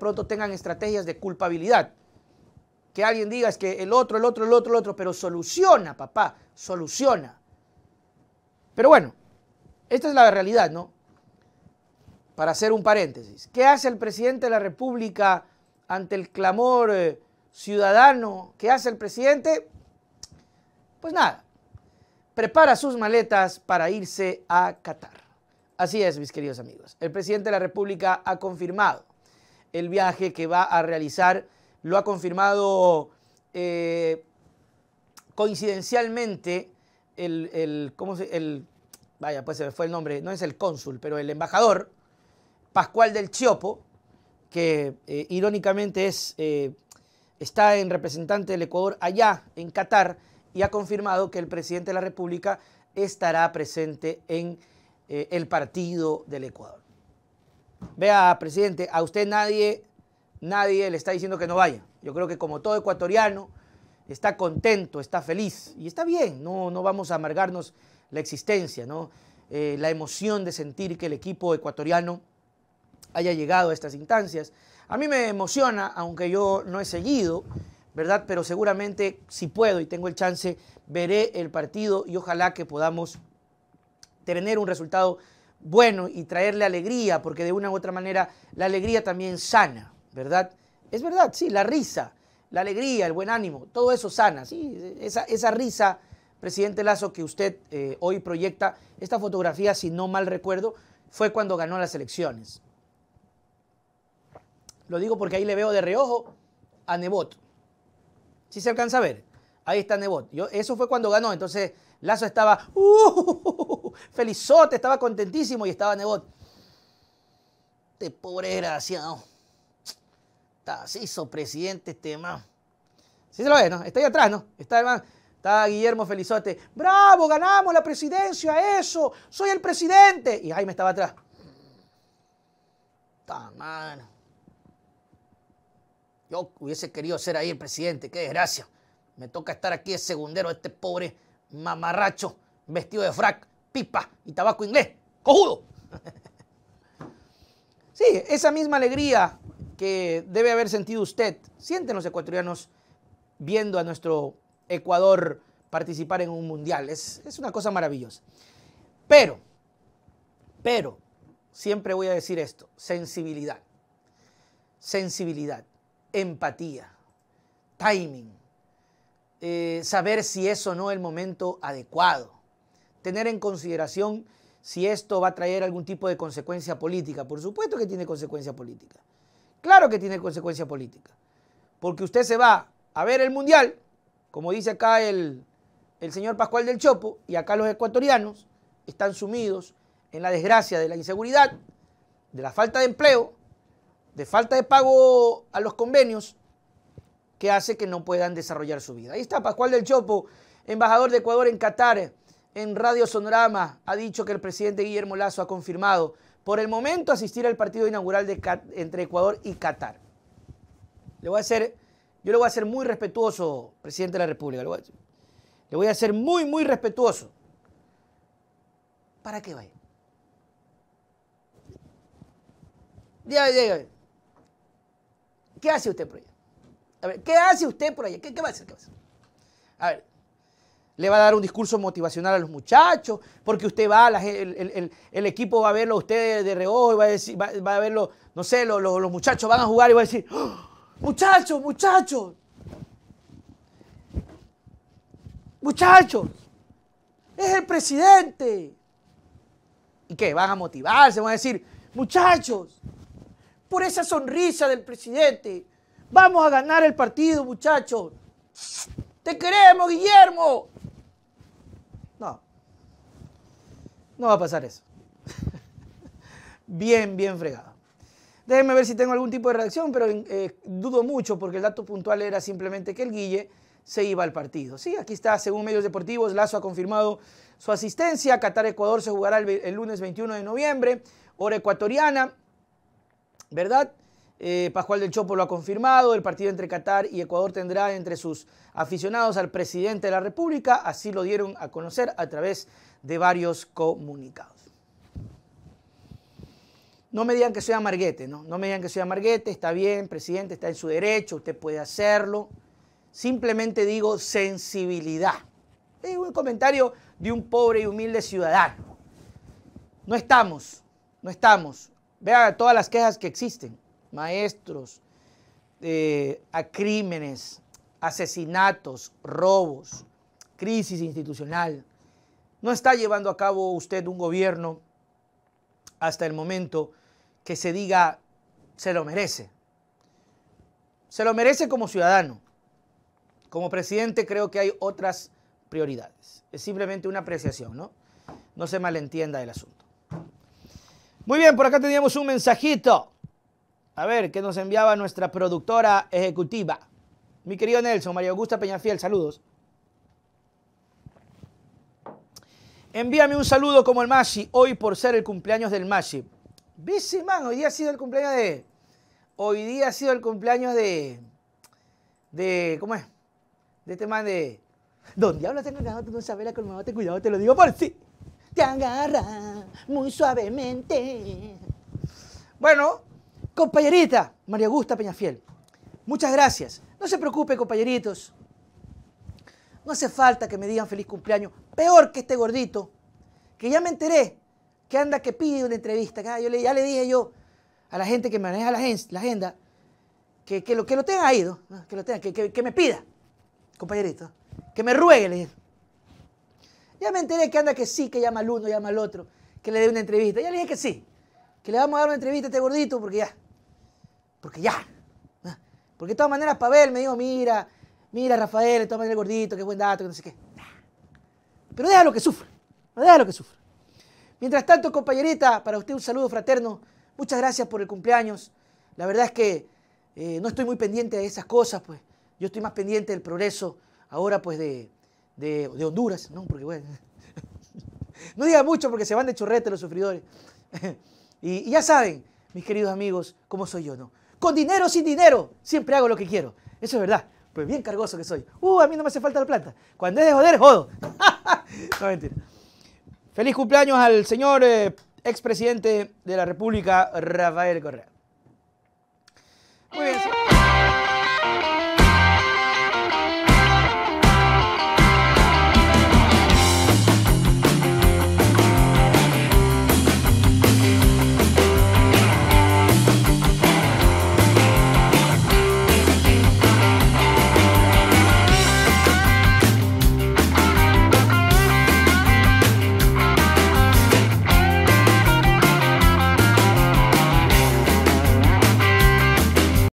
pronto tengan estrategias de culpabilidad. Que alguien diga es que el otro, el otro, el otro, el otro, pero soluciona, papá, soluciona. Pero bueno, esta es la realidad, ¿no? Para hacer un paréntesis, ¿qué hace el presidente de la República ante el clamor eh, ciudadano? ¿Qué hace el presidente? Pues nada, prepara sus maletas para irse a Qatar. Así es, mis queridos amigos. El presidente de la República ha confirmado el viaje que va a realizar. Lo ha confirmado eh, coincidencialmente el, ¿cómo el, vaya, pues se me fue el nombre, no es el cónsul, pero el embajador, Pascual del Chiopo, que eh, irónicamente es, eh, está en representante del Ecuador allá en Qatar y ha confirmado que el presidente de la República estará presente en el partido del Ecuador. Vea, presidente, a usted nadie, nadie le está diciendo que no vaya. Yo creo que como todo ecuatoriano, está contento, está feliz y está bien, no, no vamos a amargarnos la existencia, ¿no? Eh, la emoción de sentir que el equipo ecuatoriano haya llegado a estas instancias. A mí me emociona, aunque yo no he seguido, ¿verdad? Pero seguramente si puedo y tengo el chance, veré el partido y ojalá que podamos tener un resultado bueno y traerle alegría, porque de una u otra manera la alegría también sana, ¿verdad? Es verdad, sí, la risa, la alegría, el buen ánimo, todo eso sana, sí, esa, risa, presidente Lazo, que usted eh, hoy proyecta, esta fotografía, si no mal recuerdo, fue cuando ganó las elecciones. Lo digo porque ahí le veo de reojo a Nebot. Si ¿Sí se alcanza a ver, ahí está Nebot. Yo, eso fue cuando ganó, entonces Lazo estaba uh, felizote, estaba contentísimo y estaba Nebot. Este pobre así hizo presidente, este man. Sí se lo ve, ¿no? Está ahí atrás, ¿no? Está el Está Guillermo Felizote. ¡Bravo! ¡Ganamos la presidencia! ¡Eso! ¡Soy el presidente! Y ahí me estaba atrás. Está mano! Yo hubiese querido ser ahí el presidente. ¡Qué desgracia! Me toca estar aquí de segundero este pobre mamarracho, vestido de frac, pipa y tabaco inglés. ¡Cojudo! sí, esa misma alegría que debe haber sentido usted, sienten los ecuatorianos viendo a nuestro Ecuador participar en un mundial. Es, es una cosa maravillosa. Pero, pero, siempre voy a decir esto, sensibilidad, sensibilidad, empatía, timing, eh, saber si es o no el momento adecuado, tener en consideración si esto va a traer algún tipo de consecuencia política. Por supuesto que tiene consecuencia política. Claro que tiene consecuencia política. Porque usted se va a ver el Mundial, como dice acá el señor Pascual del Chopo, y acá los ecuatorianos están sumidos en la desgracia de la inseguridad, de la falta de empleo, de falta de pago a los convenios que hace que no puedan desarrollar su vida. Ahí está Pascual del Chopo, embajador de Ecuador en Qatar, en Radio Sonorama, ha dicho que el presidente Guillermo Lazo ha confirmado por el momento asistir al partido inaugural de entre Ecuador y Qatar. Le voy a hacer, yo le voy a ser muy respetuoso, presidente de la República, le voy a, ser muy, muy respetuoso. ¿Para qué vaya? ¿Qué hace usted por a ver, ¿qué hace usted por ahí? ¿Qué, va a hacer? a ver, le va a dar un discurso motivacional a los muchachos, porque usted va, el, el, equipo va a verlo usted de reojo va a, decir, va, a verlo, no sé, los muchachos van a jugar y va a decir, ¡Oh! muchachos, muchachos, muchachos, es el presidente. ¿Y qué? Van a motivarse, van a decir, muchachos, por esa sonrisa del presidente, Vamos a ganar el partido, muchachos. Te queremos, Guillermo. No. No va a pasar eso. bien, bien fregado. Déjenme ver si tengo algún tipo de reacción, pero eh, dudo mucho porque el dato puntual era simplemente que el Guille se iba al partido. Sí, aquí está, según medios deportivos, Lazo ha confirmado su asistencia. Qatar-Ecuador se jugará el, el, lunes 21 de noviembre, hora ecuatoriana, ¿verdad? Eh, Pascual del Chopo lo ha confirmado, el partido entre Qatar y Ecuador tendrá entre sus aficionados al presidente de la República, así lo dieron a conocer a través de varios comunicados. No me digan que soy amarguete, ¿no? No me digan que soy amarguete, está bien, presidente, está en su derecho, usted puede hacerlo. Simplemente digo sensibilidad. Es un comentario de un pobre y humilde ciudadano. No estamos, no estamos. Vean todas las quejas que existen maestros, eh, a crímenes, asesinatos, robos, crisis institucional. No está llevando a cabo usted un gobierno hasta el momento que se diga se lo merece. Se lo merece como ciudadano. Como presidente creo que hay otras prioridades. Es simplemente una apreciación, ¿no? No se malentienda el asunto. Muy bien, por acá teníamos un mensajito. A ver, ¿qué nos enviaba nuestra productora ejecutiva? Mi querido Nelson, María Augusta Peñafiel, saludos. Envíame un saludo como el Masi, hoy por ser el cumpleaños del Masi. ¿Viste, man? Hoy día ha sido el cumpleaños de... Hoy día ha sido el cumpleaños de... De... ¿Cómo es? De este man de... Don Diablo tengo ganado, tú no sabes la mi te cuidado, te lo digo por ti. Te agarra muy suavemente. Bueno, Compañerita María Augusta Peñafiel, muchas gracias. No se preocupe, compañeritos. No hace falta que me digan feliz cumpleaños. Peor que este gordito, que ya me enteré que anda que pide una entrevista. Ah, yo ya le dije yo a la gente que maneja la, agenda que, que lo, que lo tenga ido, que, lo tenga, que, me pida, compañerito, que me ruegue. Ya me enteré que anda que sí, que llama al uno, llama al otro, que le dé una entrevista. Ya le dije que sí, que le vamos a dar una entrevista a este gordito porque ya, porque ya. Ah, porque de todas maneras Pavel me dijo, mira, mira Rafael, de todas maneras gordito, qué buen dato, que no sé qué. Pero lo que sufra, lo que sufre Mientras tanto, compañerita, para usted un saludo fraterno. Muchas gracias por el cumpleaños. La verdad es que eh, no estoy muy pendiente de esas cosas, pues. Yo estoy más pendiente del progreso ahora, pues, de, de, Honduras, ¿no? Porque, bueno, no diga mucho porque se van de chorrete los sufridores. y ya saben, mis queridos amigos, cómo soy yo, ¿no? con dinero o sin dinero, siempre hago lo que quiero. Eso es verdad. Pues bien cargoso que soy. Uh, a mí no me hace falta la plata. Cuando es de joder, jodo. no, mentira. Feliz cumpleaños al señor eh, expresidente de la República, Rafael Correa.